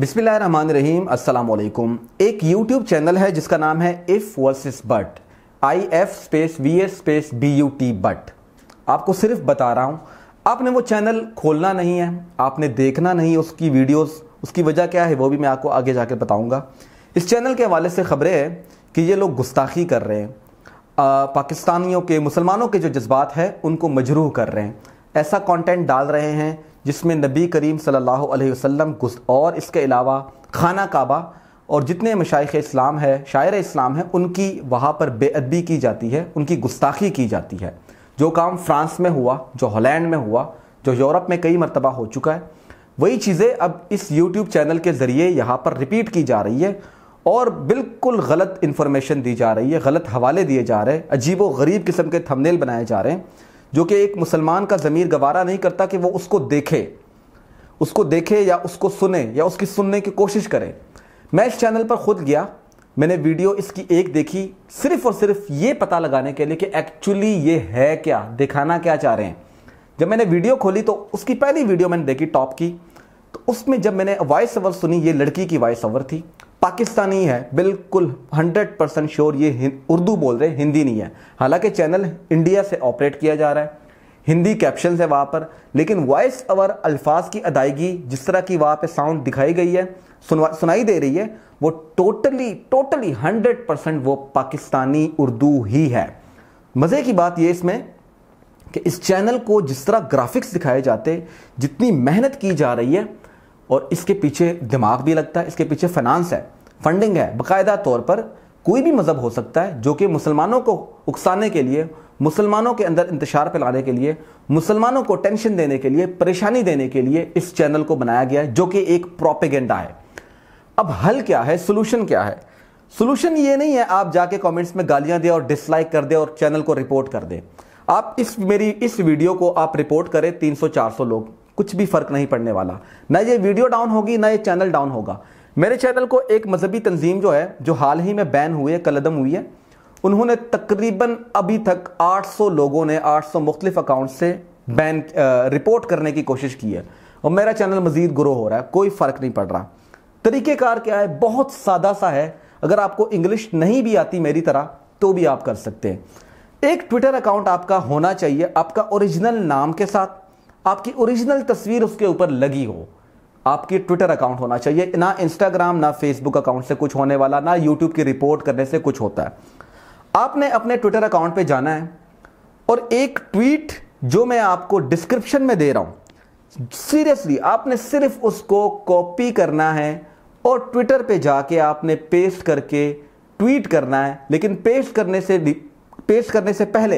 बिस्मिल्लाहमान रहीम अस्सलाम एक YouTube channel है जिसका नाम है if versus but I F space V S space B U T but आपको सिर्फ बता रहा हूँ आपने वो चैनल खोलना नहीं है आपने देखना नहीं उसकी वीडियोस उसकी वजह क्या है वो भी मैं आपको आगे जाकर बताऊँगा इस चैनल के हवाले से खबरें हैं कि ये लोग गुस्ताखी कर रहे हैं आ, पाकिस्तानियों के मुसलमानों के जो जज्बात है उनको मजरूह कर रहे हैं ऐसा कॉन्टेंट डाल रहे हैं जिसमें नबी करीम सल्लल्लाहु अलैहि वसल्लम गुस और इसके अलावा खाना काबा और जितने मशाइ इस्लाम है शायर इस्लाम है उनकी वहाँ पर बेअदबी की जाती है उनकी गुस्ताखी की जाती है जो काम फ्रांस में हुआ जो हॉलैंड में हुआ जो यूरोप में कई मरतबा हो चुका है वही चीज़ें अब इस यूट्यूब चैनल के ज़रिए यहाँ पर रिपीट की जा रही है और बिल्कुल गलत इन्फॉर्मेशन दी जा रही है गलत हवाले दिए जा रहे हैं अजीब व गरीब किस्म के थंबनेल बनाए जा रहे हैं जो कि एक मुसलमान का ज़मीर गवारा नहीं करता कि वो उसको देखे उसको देखे या उसको सुने या उसकी सुनने की कोशिश करे मैं इस चैनल पर खुद गया मैंने वीडियो इसकी एक देखी सिर्फ और सिर्फ ये पता लगाने के लिए कि एक्चुअली ये है क्या दिखाना क्या चाह रहे हैं जब मैंने वीडियो खोली तो उसकी पहली वीडियो मैंने देखी टॉप की तो उसमें जब मैंने वॉइस ओवर सुनी ये लड़की की वॉइस ओवर थी पाकिस्तानी है बिल्कुल 100 परसेंट श्योर ये उर्दू बोल रहे हिंदी नहीं है हालांकि चैनल इंडिया से ऑपरेट किया जा रहा है हिंदी कैप्शन है वहाँ पर लेकिन वॉइस ओवर अल्फाज की अदायगी जिस तरह की वहाँ पर साउंड दिखाई गई है सुनवा सुनाई दे रही है वो टोटली टोटली हंड्रेड परसेंट वो पाकिस्तानी उर्दू ही है मज़े की बात ये इसमें कि इस चैनल को जिस तरह ग्राफिक्स दिखाए जाते जितनी मेहनत की जा रही है और इसके पीछे दिमाग भी लगता है इसके पीछे फाइनेंस है फंडिंग है बाकायदा तौर पर कोई भी मज़हब हो सकता है जो कि मुसलमानों को उकसाने के लिए मुसलमानों के अंदर इंतशार फैलाने के लिए मुसलमानों को टेंशन देने के लिए परेशानी देने के लिए इस चैनल को बनाया गया है जो कि एक प्रोपेगेंडा है अब हल क्या है सोल्यूशन क्या है सोल्यूशन ये नहीं है आप जाके कमेंट्स में गालियां दें और डिसलाइक कर दे और चैनल को रिपोर्ट कर दे आप इस मेरी इस वीडियो को आप रिपोर्ट करें 300-400 लोग कुछ भी फ़र्क नहीं पड़ने वाला ना ये वीडियो डाउन होगी ना ये चैनल डाउन होगा मेरे चैनल को एक मजहबी तंजीम जो है जो हाल ही में बैन हुई है कलदम हुई है उन्होंने तकरीबन अभी तक 800 लोगों ने 800 सौ मुख्तलिफ अकाउंट से बैन रिपोर्ट करने की कोशिश की है और मेरा चैनल मज़ीद ग्रो हो रहा है कोई फ़र्क नहीं पड़ रहा तरीक़ेकार क्या है बहुत सादा सा है अगर आपको इंग्लिश नहीं भी आती मेरी तरह तो भी आप कर सकते हैं एक ट्विटर अकाउंट आपका होना चाहिए आपका ओरिजिनल नाम के साथ आपकी ओरिजिनल तस्वीर उसके ऊपर लगी हो आपकी ट्विटर अकाउंट होना चाहिए ना इंस्टाग्राम ना फेसबुक अकाउंट से कुछ होने वाला ना यूट्यूब की रिपोर्ट करने से कुछ होता है आपने अपने ट्विटर अकाउंट पे जाना है और एक ट्वीट जो मैं आपको डिस्क्रिप्शन में दे रहा हूं सीरियसली आपने सिर्फ उसको कॉपी करना है और ट्विटर पे जाके आपने पेस्ट करके ट्वीट करना है लेकिन पेस्ट करने से पेस्ट करने से पहले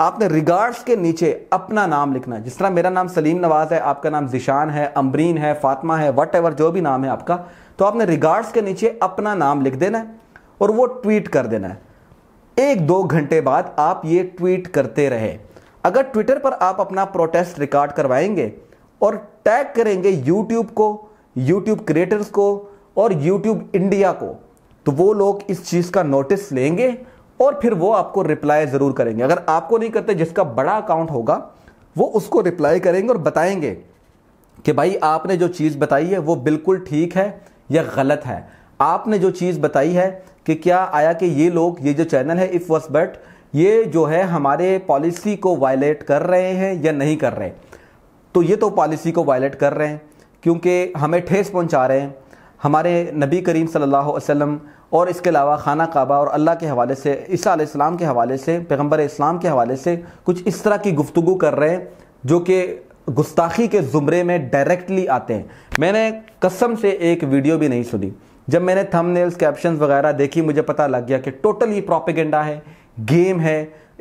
आपने रिगार्ड्स के नीचे अपना नाम लिखना है जिस तरह मेरा नाम सलीम नवाज़ है आपका नाम जिशान है अमरीन है फातिमा है वट एवर जो भी नाम है आपका तो आपने रिगार्ड्स के नीचे अपना नाम लिख देना है और वो ट्वीट कर देना है एक दो घंटे बाद आप ये ट्वीट करते रहे अगर ट्विटर पर आप अपना प्रोटेस्ट रिकॉर्ड करवाएंगे और टैग करेंगे यूट्यूब को यूट्यूब क्रिएटर्स को और यूट्यूब इंडिया को तो वो लोग इस चीज़ का नोटिस लेंगे और फिर वो आपको रिप्लाई ज़रूर करेंगे अगर आपको नहीं करते जिसका बड़ा अकाउंट होगा वो उसको रिप्लाई करेंगे और बताएंगे कि भाई आपने जो चीज़ बताई है वो बिल्कुल ठीक है या गलत है आपने जो चीज़ बताई है कि क्या आया कि ये लोग ये जो चैनल है इफ़ वॉस बट ये जो है हमारे पॉलिसी को वायलेट कर रहे हैं या नहीं कर रहे तो ये तो पॉलिसी को वायलेट कर रहे हैं क्योंकि हमें ठेस पहुंचा रहे हैं हमारे नबी करीम सल्लल्लाहु अलैहि वसल्लम और इसके अलावा खाना काबा और अल्लाह के हवाले से ईसा इस्लाम के हवाले से पैगम्बर इस्लाम के हवाले से कुछ इस तरह की गुफ्तु कर रहे हैं जो कि गुस्ताखी के ज़ुमरे में डायरेक्टली आते हैं मैंने कसम से एक वीडियो भी नहीं सुनी जब मैंने थंबनेल्स कैप्शन वगैरह देखी मुझे पता लग गया कि टोटल ये प्रोपेगेंडा है गेम है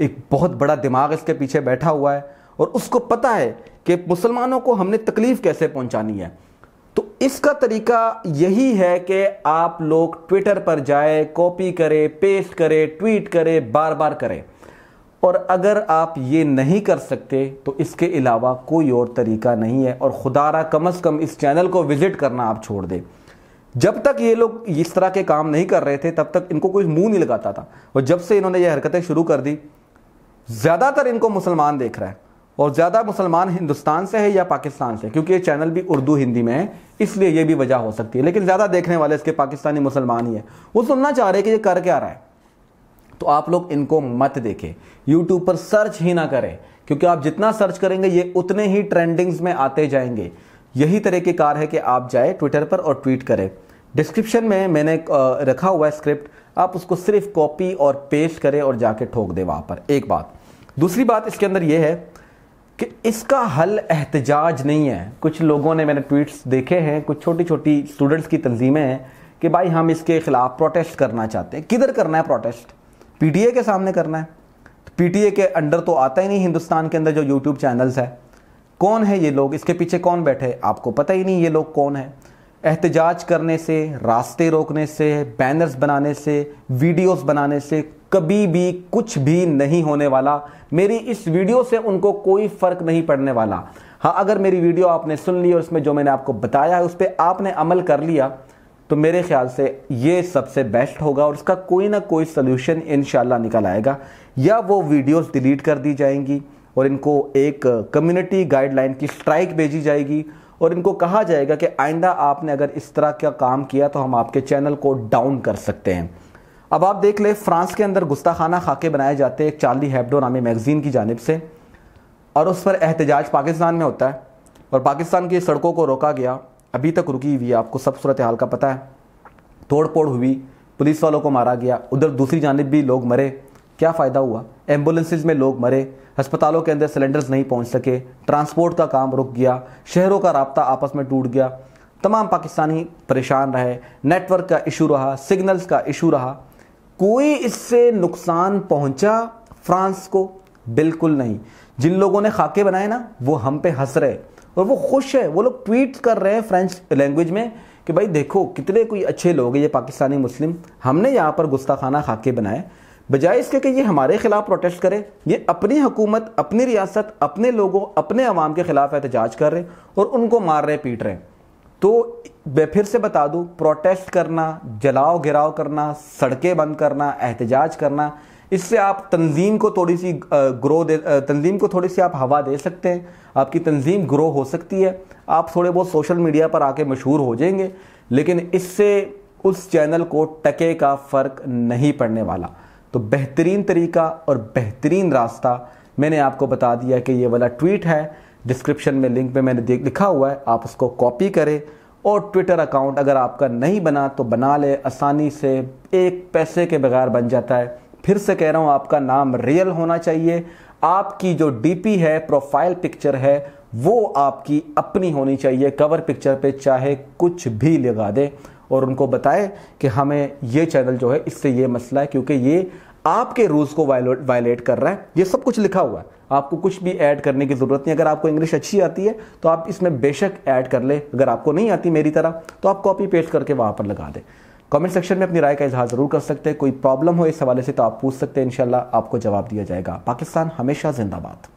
एक बहुत बड़ा दिमाग इसके पीछे बैठा हुआ है और उसको पता है कि मुसलमानों को हमने तकलीफ़ कैसे पहुंचानी है इसका तरीका यही है कि आप लोग ट्विटर पर जाए कॉपी करें पेस्ट करें ट्वीट करें बार बार करें और अगर आप ये नहीं कर सकते तो इसके अलावा कोई और तरीका नहीं है और खुदारा कम अज़ कम इस चैनल को विज़िट करना आप छोड़ दें जब तक ये लोग इस तरह के काम नहीं कर रहे थे तब तक इनको कोई मुंह नहीं लगाता था और जब से इन्होंने ये हरकतें शुरू कर दी ज़्यादातर इनको मुसलमान देख रहा है और ज़्यादा मुसलमान हिंदुस्तान से है या पाकिस्तान से क्योंकि ये चैनल भी उर्दू हिंदी में है इसलिए ये भी वजह हो सकती है लेकिन ज़्यादा देखने वाले इसके पाकिस्तानी मुसलमान ही है वो सुनना चाह रहे कि ये कर क्या रहा है तो आप लोग इनको मत देखें यूट्यूब पर सर्च ही ना करें क्योंकि आप जितना सर्च करेंगे ये उतने ही ट्रेंडिंग्स में आते जाएंगे यही तरह की कार है कि आप जाए ट्विटर पर और ट्वीट करें डिस्क्रिप्शन में मैंने रखा हुआ है स्क्रिप्ट आप उसको सिर्फ कॉपी और पेस्ट करें और जाके ठोक दें वहाँ पर एक बात दूसरी बात इसके अंदर यह है कि इसका हल एहतजाज नहीं है कुछ लोगों ने मैंने ट्वीट्स देखे हैं कुछ छोटी छोटी स्टूडेंट्स की तंजीमें हैं कि भाई हम इसके ख़िलाफ़ प्रोटेस्ट करना चाहते हैं किधर करना है प्रोटेस्ट पीटीए के सामने करना है पीटीए तो के अंडर तो आता ही नहीं हिंदुस्तान के अंदर जो यूट्यूब चैनल्स है कौन है ये लोग इसके पीछे कौन बैठे आपको पता ही नहीं ये लोग कौन है एहतजाज करने से रास्ते रोकने से बैनर्स बनाने से वीडियोस बनाने से कभी भी कुछ भी नहीं होने वाला मेरी इस वीडियो से उनको कोई फ़र्क नहीं पड़ने वाला हाँ अगर मेरी वीडियो आपने सुन ली और उसमें जो मैंने आपको बताया है उस पर आपने अमल कर लिया तो मेरे ख्याल से ये सबसे बेस्ट होगा और उसका कोई ना कोई सलूशन इन निकल आएगा या वो वीडियोस डिलीट कर दी जाएंगी और इनको एक कम्युनिटी गाइडलाइन की स्ट्राइक भेजी जाएगी और इनको कहा जाएगा कि आइंदा आपने अगर इस तरह का काम किया तो हम आपके चैनल को डाउन कर सकते हैं अब आप देख ले फ्रांस के अंदर गुस्ताखाना खाके बनाए जाते हैं एक चार्ली हैबडो नामी मैगज़ीन की जानब से और उस पर एहतजाज पाकिस्तान में होता है और पाकिस्तान की सड़कों को रोका गया अभी तक रुकी हुई है आपको सब सूरत हाल का पता है तोड़ फोड़ हुई पुलिस वालों को मारा गया उधर दूसरी जानब भी लोग मरे क्या फ़ायदा हुआ एम्बुलेंसेज में लोग मरे अस्पतालों के अंदर सिलेंडर्स नहीं पहुंच सके ट्रांसपोर्ट का काम रुक गया शहरों का रबता आपस में टूट गया तमाम पाकिस्तानी परेशान रहे नेटवर्क का इशू रहा सिग्नल्स का इशू रहा कोई इससे नुकसान पहुंचा फ्रांस को बिल्कुल नहीं जिन लोगों ने खाके बनाए ना वो हम पे हंस रहे और वो खुश है वो लोग ट्वीट कर रहे हैं फ्रेंच लैंग्वेज में कि भाई देखो कितने कोई अच्छे लोग हैं ये पाकिस्तानी मुस्लिम हमने यहाँ पर गुस्ताखाना खाके बनाए बजाय इसके कि ये हमारे खिलाफ प्रोटेस्ट करे ये अपनी हुकूमत अपनी रियासत अपने लोगों अपने आवाम के खिलाफ एहतजाज कर रहे और उनको मार रहे पीट रहे तो मैं फिर से बता दूं प्रोटेस्ट करना जलाओ गिराव करना सड़कें बंद करना एहतजाज करना इससे आप तंजीम को थोड़ी सी ग्रो दे तंजीम को थोड़ी सी आप हवा दे सकते हैं आपकी तंजीम ग्रो हो सकती है आप थोड़े बहुत सोशल मीडिया पर आके मशहूर हो जाएंगे लेकिन इससे उस चैनल को टके का फ़र्क नहीं पड़ने वाला तो बेहतरीन तरीका और बेहतरीन रास्ता मैंने आपको बता दिया कि ये वाला ट्वीट है डिस्क्रिप्शन में लिंक में मैंने लिखा हुआ है आप उसको कॉपी करें और ट्विटर अकाउंट अगर आपका नहीं बना तो बना ले आसानी से एक पैसे के बगैर बन जाता है फिर से कह रहा हूँ आपका नाम रियल होना चाहिए आपकी जो डी है प्रोफाइल पिक्चर है वो आपकी अपनी होनी चाहिए कवर पिक्चर पे चाहे कुछ भी लगा दें और उनको बताए कि हमें ये चैनल जो है इससे ये मसला है क्योंकि ये आपके रूल्स को वायलेट कर रहा है ये सब कुछ लिखा हुआ है आपको कुछ भी ऐड करने की ज़रूरत नहीं अगर आपको इंग्लिश अच्छी आती है तो आप इसमें बेशक ऐड कर ले अगर आपको नहीं आती मेरी तरह तो आप कॉपी पेस्ट करके वहाँ पर लगा दें कमेंट सेक्शन में अपनी राय का इजहार ज़रूर कर सकते हैं कोई प्रॉब्लम हो इस हवाले से तो आप पूछ सकते हैं इन आपको जवाब दिया जाएगा पाकिस्तान हमेशा जिंदाबाद